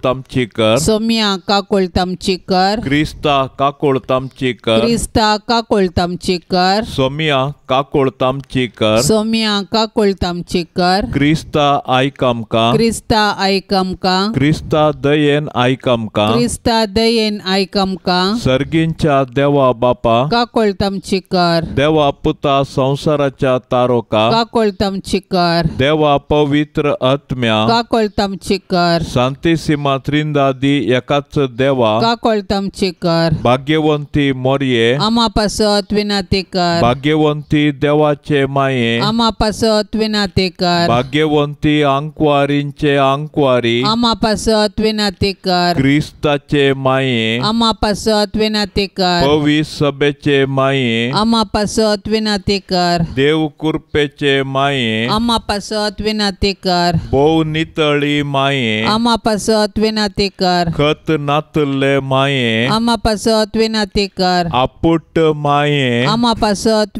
कर सोमिया काकुळ तामची कर क्रिस्ता काकुळ तामची कर क्रिस्ता काकुळ तामची कर सोमिया काकुळ तामची कर सोमिया काकुळ तामची कर क्रिस्ता आयक का क्रिस्ता आयक का क्रिस्ता दयेन आयक का क्रिस्ता दयेन आय आमकां आमका सर्गींच्या देवा बापा काकोळतम चिकर देवा पुता संवसाराच्या तारोका काकोळतम चिकर देवा पवित्र आत्म्या काकोळतम चिकर शांती सीमा त्रिंदादी एकाच देवा काकोळतम चिकर भाग्यवंती मोर्ये आमा पासत विनाती कर भाग्यवंती देवाचे माये आमा पासत विनाती कर भाग्यवंती अंकवारींचे अंकवारी आमा पासत विनाती कर माये आमा पासत विनंती कर सभेचे माये आम्हा पासत कर देव कृपेचे माये आम्हा पासत विनंती कर भोव नितळी माये आम्हा पासत कर खत नातले माये आम्हा पासत अपुट कर आपुट माये आम्मा पासत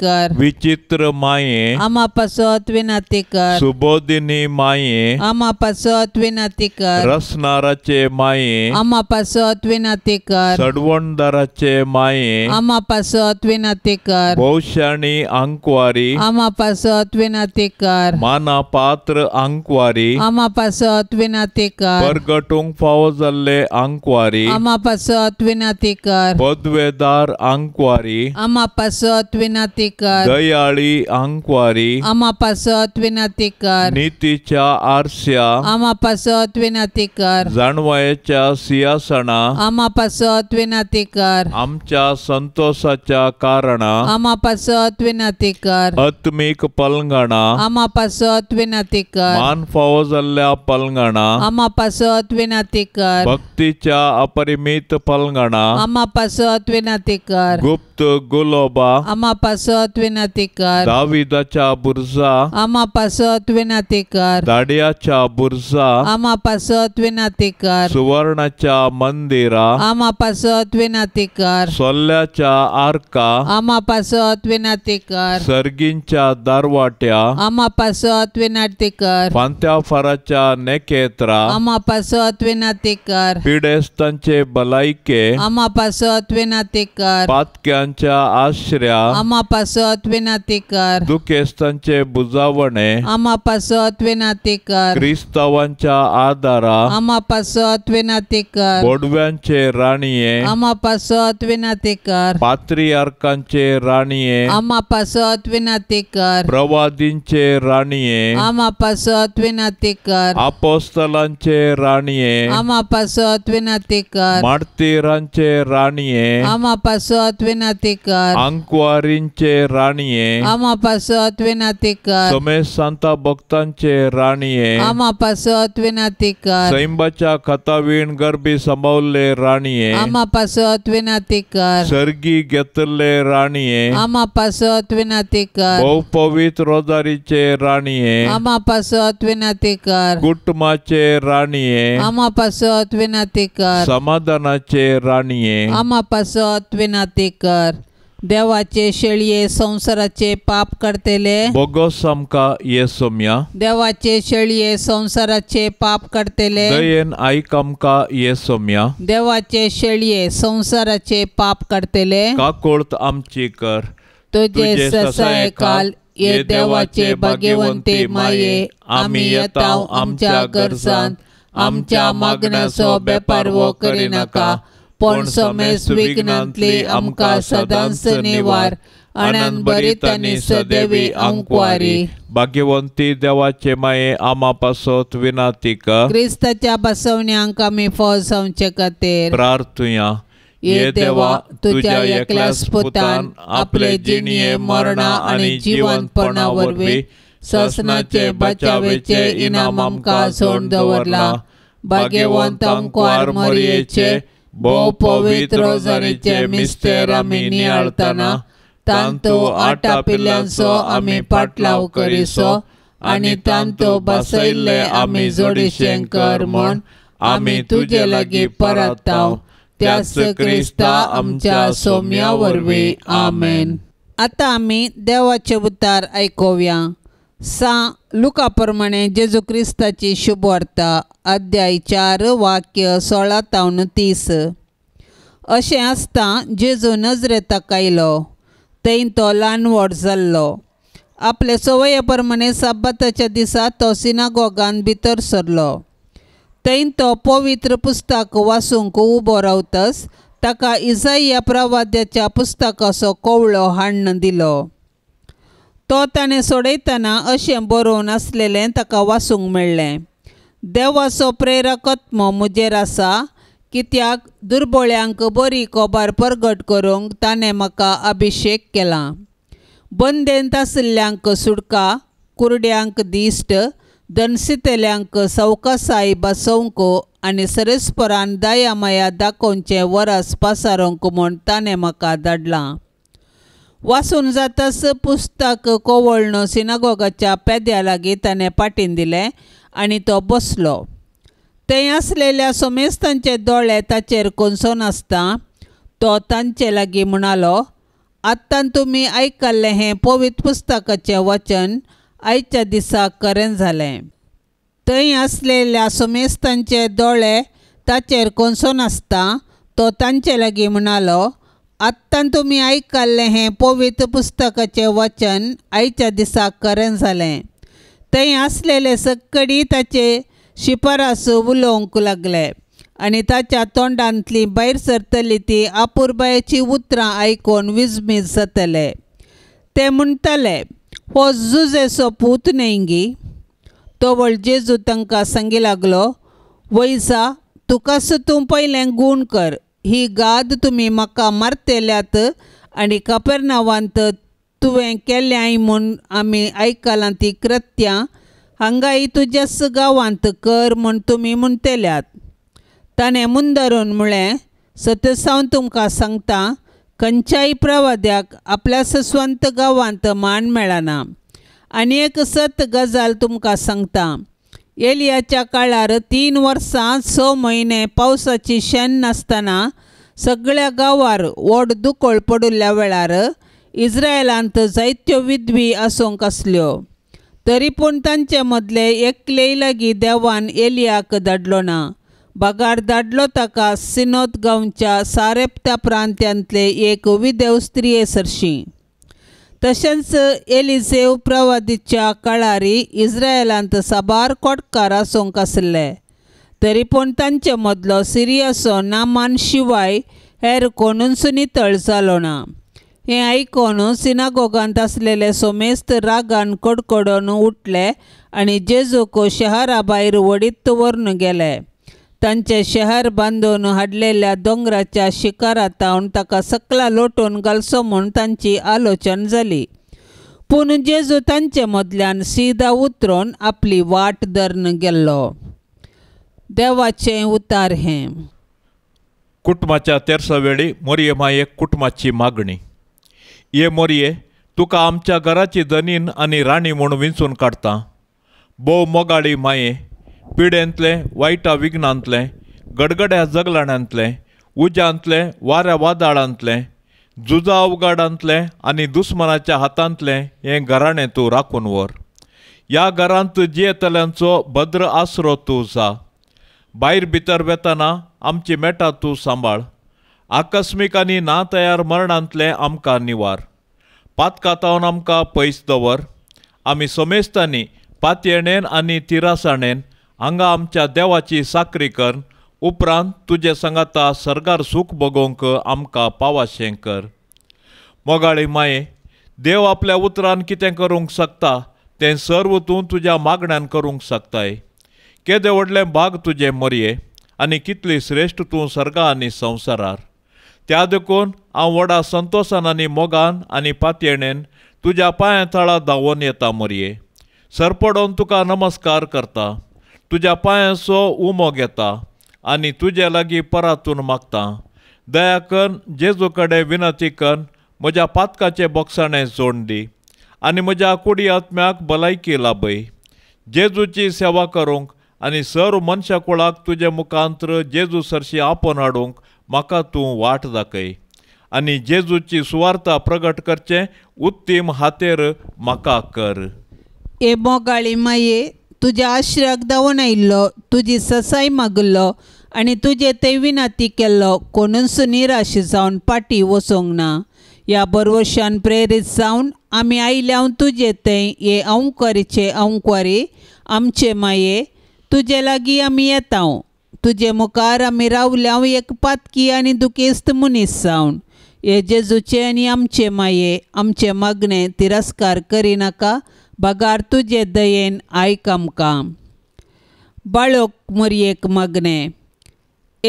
कर विचित्र माये आम्हा पासत विनंती सुबोधिनी माये आम्हा पासत विनंती रसनाराचे माये आम्हा पासत ते सडवणदाराचे माये आमापासत विना ते कर अंकवारी आमापासत विना माना पात्र अंकवारी आमापास विना ते फाव झाले अंकवारी आमापास विना ते पदवेदार अंकवारी आमापासत विना ते दयाळी अंकवारी आमापासत विना ते नीतीच्या आरस्या आमापासत जाणवायच्या सियासणा आमा आमापासत विनंती कर आमच्या संतोषाच्या कारणा आमापासत विनंती कर आत्मिक पलंगणा आमापासत विनंती कर मान जाल्ल्या पलंगणा आमापासत विनंती कर भक्तीच्या अपरिमित पलंगणा आमापासत विनंती कर गुप्त गुलोबा आमापासत विनंती कर दाविदाच्या बुरजा आमापासत विनंती कर दाडियाच्या बुरजा आमापासत विनंती कर सुवर्णाच्या मंदिरा आमापासत विनातीकर सोल्याच्या आरका आमापासत विनातीकर सर्गींच्या दारवाट्या आमापासत विनातीकर फराच्या फाराच्या नेकेत्रा आमापासत पिडेस्तांचे भलायके आमापासत विनातीकर पातक्यांच्या आश्रया आमापासत विनातीकर दुखेस्तांचे बुजावणे आमापासत क्रिस्तवांच्या क्रिस्तावांच्या आधारा आमापासत विनातीकर बोडव्यांचे राणीये आमापासत विनंती कर अर्कांचे राणीये आमापासत विनंती कर प्रवादींचे राणीये आमापासत विनंती कर अपोस्तलांचे राणीये आमापासत विनंती कर मार्तिरांचे राणीये आमापासत विनंती कर अंकुवारींचे राणीये आमापासत विनंती कर सोमेश सांता भक्तांचे राणीये आमापासत विनंती कर सैंबाच्या खतावीण गर्भी समवले राणी ರಾಣಿಯೇ ಆಮಪ ಸತ್ವಿನತಿಕರ್ ಸರ್ಗಿ ಗೆತ್ತಲೆ ರಾಣಿಯೇ ಆಮಪ ಸತ್ವಿನತಿಕರ್ ಬಹು ಪವಿತ್ರೋದರಿಚೆ ರಾಣಿಯೇ ಆಮಪ ಸತ್ವಿನತಿಕರ್ ಗುಟ್ ಮಾಚೆ ರಾಣಿಯೇ ಆಮಪ ಸತ್ವಿನತಿಕರ್ ಸಮಾಧಾನಚೆ ರಾಣಿಯೇ ಆಮಪ ಸತ್ವಿನತಿಕರ್ देवाचे शेळये संसाराचे पाप करतेले बोगो समका ये सोम्या देवाचे शेळये संसाराचे पाप करतेले दयेन आई कमका ये सोम्या देवाचे शेळये संसाराचे पाप करतेले कोळत आमची कर तुझे ससाय काल ये देवाचे भाग्यवंते माये आम्ही येताव आमच्या गरजांत आमच्या मागण्याचो बेपार वो करिनाका पण समेस विघ्नांतले अमका सदांस निवार आनंद बरीत सदेवी अंकवारी भाग्यवंती देवाचे माये आमा पासोत विनाती का क्रिस्ताच्या अंका मी फळ सांगचे खातीर प्रार्थुया ये देवा तुझ्या एकल्यास पुतान आपले जिणये मरणा आणि जीवनपणा वरवी ससनाचे बचावेचे इनाम आमका सोड दवरला भाग्यवंत अंकवार मरियेचे बोपो पवीत रोजानेचे मिस्टर आमी लि हाडतना तांचो आठां आमी पाटलाव करि सो आनी तांचो आमी जोडी शंकर आमी तुजे लागीं परवता त्या क्रिस्तां आमच्या सौम्या वरवीं आमेन आतां आमी देवाचे उतार आयकोवयां सा लुकाप्रमाणे जेजू क्रिस्ताची शुभवार्ता अध्याय चार वाक्य सोळा तावन तीस अशें आसता जेजू नजरेताक आयलो थंय तो ल्हान व्हड जाल्लो आपले सवये प्रमाणे साबाताच्या दिसा तो सिनागोगान भितर सरलो थंय तो पवित्र पुस्तक वाचूंक उबो रावतस ताका या प्रवाद्याच्या पुस्तकाचो कवळो हाडन दिलो तो ताणें सोडयतना अशें बरोवन आसलेलें ताका वाचूंक मेळ्ळें देवाचो प्रेरकत्म म्हजेर आसा कित्याक दुर्बळ्यांक बरी कोबार परगट करूंक ताणें म्हाका अभिशेक केला बंदेंत आशिल्ल्यांक सुडका कुरड्यांक दिश्ट दनसितेल्यांक सवकासाई बसोवंक आनी सरेस्परान माया दाखोवचें वरस पासारोवंक म्हूण ताणें म्हाका धाडलां वाचून जाताच पुस्तक कोवळणं सिनागोगाच्या लागी ताणें पाटीन दिलें आणि तो बसलो थंय आसलेल्या सोमेस्तांचे दोळे ताचेर कोनसोन आसता तो तांचे लागीं म्हणालो आत्तां तुमी आयकल्लें हें पवित्र पुस्तकाचें वचन आयच्या दिसा करेन जालें थंय आसलेल्या सोमेस्तांचे दोळे ताचेर कोनसोन आसता तो तांचे लागीं म्हणालो आत्ता तुम्ही ऐकले हे पवित्र पुस्तकाचें वचन आयच्या दिसा करण झाले थं आसलेले सकडी ताचे शिफारस उलोवंक लागले आणि ताच्या तोंडांतली भायर सरतली ती आपुर्बायेचीं उतरां आयकून विजमीज जातले ते म्हणटले हो जुजेचो पूत नेंगी तो व्हड जेजू तांकां सांगी लागलो वैसा तुकास तूं पयलें गूण कर ही गाद तुमी म्हाका मारतेल्यात आनी कपरनावांत तुवें केल्याय म्हूण आमी आयकलां ती कृत्या हांगाय तुझ्यास गांवांत कर म्हूण तुमी म्हणटल्यात ताणें मुंदरून म्हळें सतसावन तुमकां सांगता खंयच्याय प्रवाद्याक आपल्या सस्वंत गांवांत मान मेळना आनी एक सत गजाल तुमकां सांगता एलियाच्या काळार तीन वर्सां स म्हयने पावसाची शेण नासतना सगळ्या गांवार व्हड दुकोळ पडिल्ल्या वेळार इस्रायलांत जायत्यो विधवी आसूंक आसल्यो तरी पूण तांचे मदले एकले लागीं देवान एलियाक धाडलो ना बगार धाडलो ताका सिनोद गांवच्या सारेप्ता प्रांत्यांतले एक विदेव स्त्रिये सरशीं तशेंच एलिसेव प्रवादीच्या काळारी इस्रायलांत साबार कोटकारा सोंक आसले तरी पूण तांचे मदलो सिरियसो नामान शिवाय हेर कोणूनसुनी तळ जालो ना हे आयकून सिनागोगांत आसलेले सोमेस्त रागान कडकडून उठले आनी जेजूक शहरा भायर वडीत गेले तांचे शहर बांदून हाडलेल्या दोंगराच्या शिकारातावन ताका सकला लोटून घालचो म्हूण तांची आलोचन जाली पूण जेजू तांचे मदल्यान सिदा उतरून आपली वाट धरन गेल्लो देवाचें उतार हें कुटुंबाच्या तेरसा वेळी माये कुटुंबाची मागणी ये मोरये तुका आमच्या घराची जनीन आनी राणी म्हूण विंचून काढता भोव मोगाळी माये पिड्यांतले वायटा विघ्नांतले गडगड्या जगलाण्यांतले उज्यांतले वाऱ्या वादळांतलें जुजा अवगाडांतले आनी दुस्मनाच्या हातांतले हे घराणें तूं राखून व्हर ह्या घरांत जियेतल्यांचो भद्र आसरो तूं सा भायर भितर वेतना आमची मेटा तूं सांबाळ आकस्मीक आनी ना तयार मरणांतलें आमकां निवार पातकातावन आमकां पयस दवर आमी सोमेस्तांनी पातयेणेन आनी तिरासाणेन हंगा आमच्या देवाची साखरी कर उपरांत तुजे संगाता सरगार सुख भोगोवंक आमकां पावाशें कर मोगाळी माये देव आपल्या उतरान कितें करूंक शकता तें सर्व तूं तुज्या मागण्यान करूंक शकताय केदे व्हडलें भाग तुजें मरये आनी कितली श्रेश्ठ तूं सर्गा आनी संवसारार त्या देखून हांव व्हडा संतोशान आनी मोगान आनी पातयेणेन तुज्या पांयां तळा धांवोन येता मरये सरपडोन तुका नमस्कार करता तुझ्या पांयाचो उमो घेता आणि तुजे लागी परातून मागता दया कर जेजू कडेन विनंती कर म्हज्या पातकाचे बॉक्साने जोड दी आणि म्हज्या कुडी आत्म्याक भलायकी लाभय जेजूची सेवा करूंक आणि सर्व मनशा कुळाक तुझे मुखांत्र जेजू सरशी आपोन हाडूंक म्हाका तूं वाट दाखय आणि जेजूची सुवार्था प्रगट करचे उत्तीम हातेर म्हाका कर ए मोगाळी माये तुज्या आश्र्याक दवन आयिल्लो तुजी ससाय मागिल्लो आनी तुजे तेवी विनाती केल्लो कोणूच राशी जावन पाटी वचोंक ना ह्या बरवशान प्रेरीत जावन आमी आयल्या तुजे ते ये अंवकारीचे अंवकारी आमचे माये तुजे लागी आमी येता तुजे मुखार आमी रावल्या एक पातकी आनी दुखेस्त मनीस जावन हे जेजूचे आनी आमचे माये आमचे मागणे तिरस्कार करिनाका बगार तुजे दयेन आयक काम बाळोक मोरयेक मागणें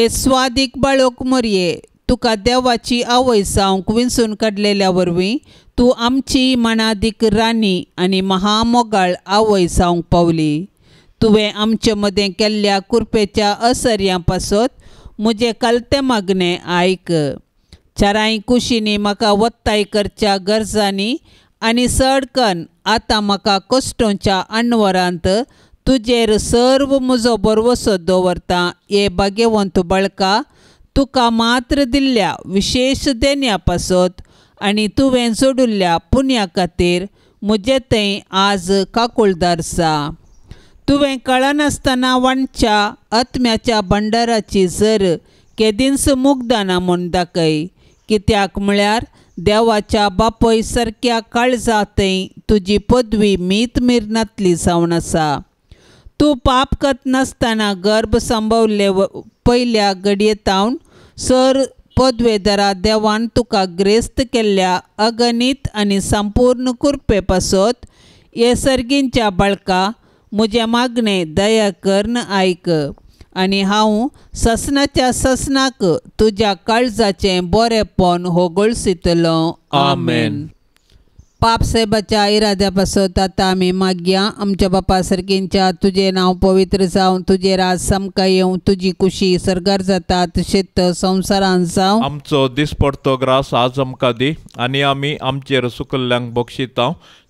ए स्वादीक बाळोक मोरये तुका देवाची आवय सावंक विंसून काडलेल्या वरवीं तूं आमची मनादीक राणी आनी महामोगाळ आवय सावंक पावली तुवें आमचे मदें केल्ल्या कुरपेच्या असर्यां पासत म्हजें कलते मागणें आयक चाराय कुशींनी म्हाका वत्ताय करच्या गरजांनी आणि सडकन आता आतां म्हाका कश्टोच्या अणवरांत तुजेर सर्व म्हजो बरवसो दवरतां हे भाग्यवंत बळका तुका मात्र दिल्ल्या विशेश देण्या पासत आनी तुवें जोडुल्ल्या पुण्या खातीर म्हजें थंय आज काकुळदार सा तुवें कळनासतना वणच्या आत्म्याच्या भंडाराची जर केदींस मुग्दाना म्हूण दाखय कित्याक म्हळ्यार देवाच्या बापोय सारक्या जाते तुझी पदवी मीत मिरनांतली जावन आसा तूं पाप करत नासतना गर्भ पहिल्या पयल्या घडयेतावन सर पदवेदरा देवान तुका ग्रेस्त केल्या अगणित आनी संपूर्ण कुर्पे पासत हे सर्गींच्या बाळका म्हजे मागणें दया करन आयक आनी हांव ससनाच्या ससनाक तुज्या काळजाचें बरेपण होगळ सितलो आमेन पाप साहेबाच्या इराद्या पासून आता आम्ही मागया आमच्या बापा सारकींच्या तुझे नाव पवित्र जावं तुझे राज सामका येवं तुजी खुशी सरगार जाता तशेंच संवसारान जावं आमचो दिसपडतो ग्रास आज आमकां दी आनी आमी आमचेर सुकल्ल्यांक बक्षिता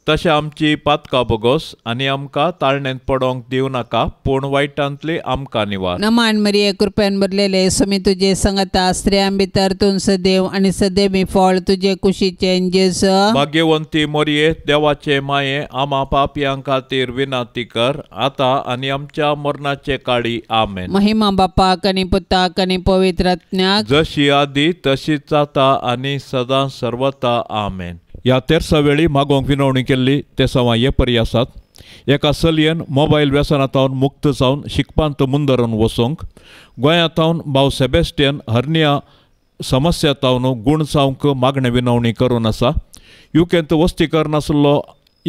तशें आमची पातका बोगोस आनी आमकां ताळणेंत पडोंक दिवं नाका पूण वायटांतली आमकां निवार नमान मरिये कृपेन भरलेले समी तुजे संगता स्त्रियां भितर तूं सदैव आनी सदैव फळ तुजे कुशीचे जेस भाग्यवंती मोरये देवाचे माये आमा पापयां खातीर विनाती कर आतां आनी आमच्या मरणाचे काळी आमेन महिमा बापाक आनी पुताक आनी पवित्रत्न्याक जशी आदी तशीच जाता आनी सदां सर्वता आमेन या तेरसा वेळी मागोवंक विनवणी केल्ली ते सवां येपरी आसात एका चलयेन मोबायल वेसनातावन मुक्त जावन शिकपांत मुंदरून वसोंक गोंयांतावन भाव सेबेस्टियन हर्निया समस्या तावन गुण जावंक मागणे विनवणी करून आसा युकेंत वस्ती करनासलो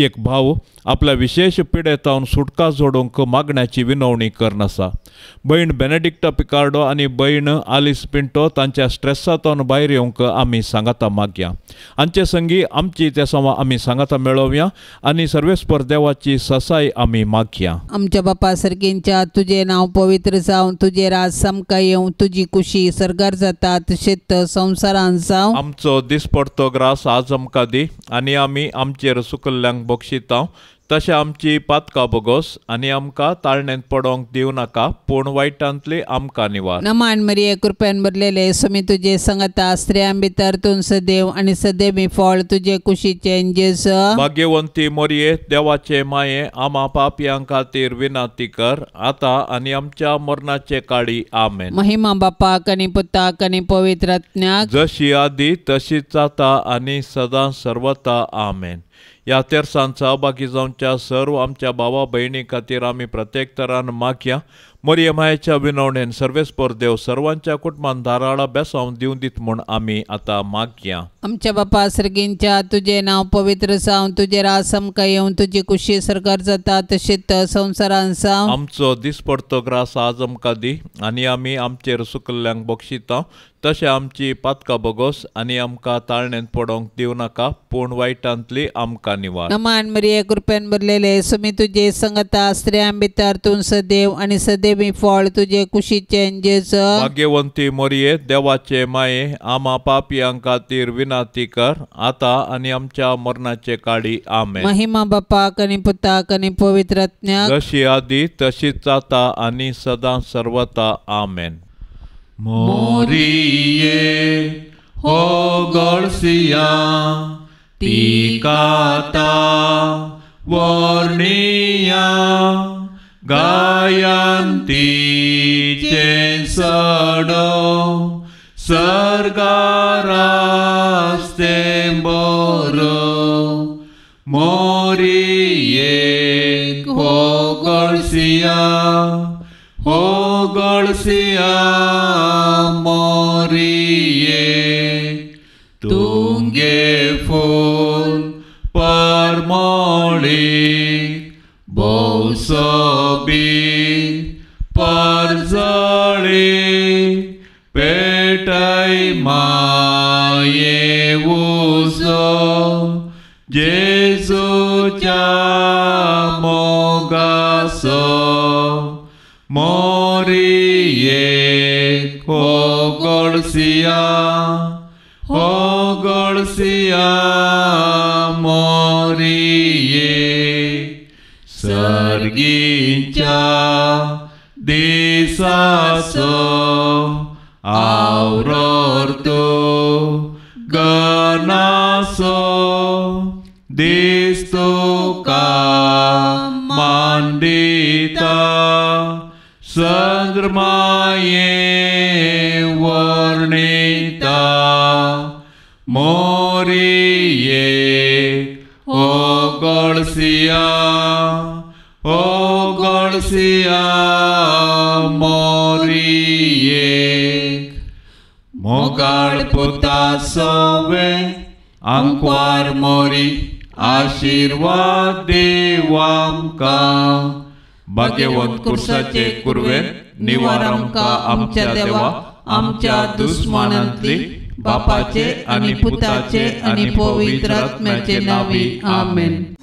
एक भाव आपल्या विशेष पिढेतावून सुटका जोडूंक मागण्याची विनवणी असा भयण बेनेडिक्टा पिकार्डो आणि भयण आलिस पिंटो तांच्या स्ट्रेसातून भायर येवंक आम्ही सांगाता मागया हांचे संगी आमची समा आम्ही सांगाता मेळोवया आणि सर्वेस्पर देवाची ससाय आम्ही मागया आमच्या बापा सर्गेंच्या तुझे नाव पवित्र जावं तुझे राज सामका येवं तुजी कुशी सरगार जातात शेत संवसारान जावं आमचो दिसपडतो ग्रास आज आमकां दी आनी आमी आमचेर सुकल्ल्यांक बक्षितां तशें आमची पातका बोगोस आनी आमकां ताळणेंत पडोंक दिवं नाका पूण वायटांतली आमकां निवार नमान मरिये कृपेन भरलेले समी तुजे संगता स्त्रियां भितर तूं सदेव आनी सदेव फळ तुजे कुशीचे जेस भाग्यवंती मोरये देवाचे माये आमा पापयां खातीर विनाती कर आतां आनी आमच्या मरणाचे काळी आमेन महिमा बापाक आनी पुताक आनी पवित्रज्ञाक जशी आदी तशीच जाता आनी सदां सर्वता आमेन या तेरसान सहभागी जाऊनच्या सर्व आमच्या बाबा भयणी खातीर आमी प्रत्येक तरान मागया मरियमायेच्या विनवणेन सर्वेस्पर देव सर्वांच्या कुटुंबान धाराळा बेसावन दिवं दित म्हूण आमी आतां मागया आमच्या बापा सर्गींच्या तुझे नाव पवित्र सावन तुझे रासम आमकां येवन तुजी कुशी सरकार जाता तशीत संवसारान सावन आमचो दिसपडतो ग्रास आज आमकां दी आनी आमी आमचेर सुकल्ल्यांक बक्षिता तशें आमची पातका बोगोस आनी आमकां ताळणेंत पडोंक दिवं नाका पूण वायटांतली आमकां निवार नमान मरिये कृपेन भरलेले सुमी तुजे संगता स्त्रियां भितर तूं सदैव आनी सदैव फळ तुजे कुशीचे भाग्यवंती मोरये देवाचे माये आमा पापियां खातीर विनाती कर आता आनी आमच्या मरणाचे काडी आमे महिमा बापाक आनी पुताक आनी पवित्रज्ञ जशी आदी तशीच जाता आनी सदां सर्वता आमेन 머리에 허걸시야 디카타 워니야 가얀티 젠서도 설가라스템보로 머리에 허걸시야 허걸시야 Giêsu cha ye morie hogolsia hogolsia morie sargincha disaso aurortu ganaso દેશો કા માંડિતા ચંદ્રમાએ વર્ણિતા મોરીએ ઓગળસિયા ઓગળસિયા મોરીએ મોગાળ પોતા સવે अंकवार मोरी आशीर्वाद देवांका भाग्यवंत कुर्साचे कुर्वे निवारंका आमच्या देवा आमच्या दुस्मानांतली बापाचे आणि पुताचे आणि पवित्र नावी आमेन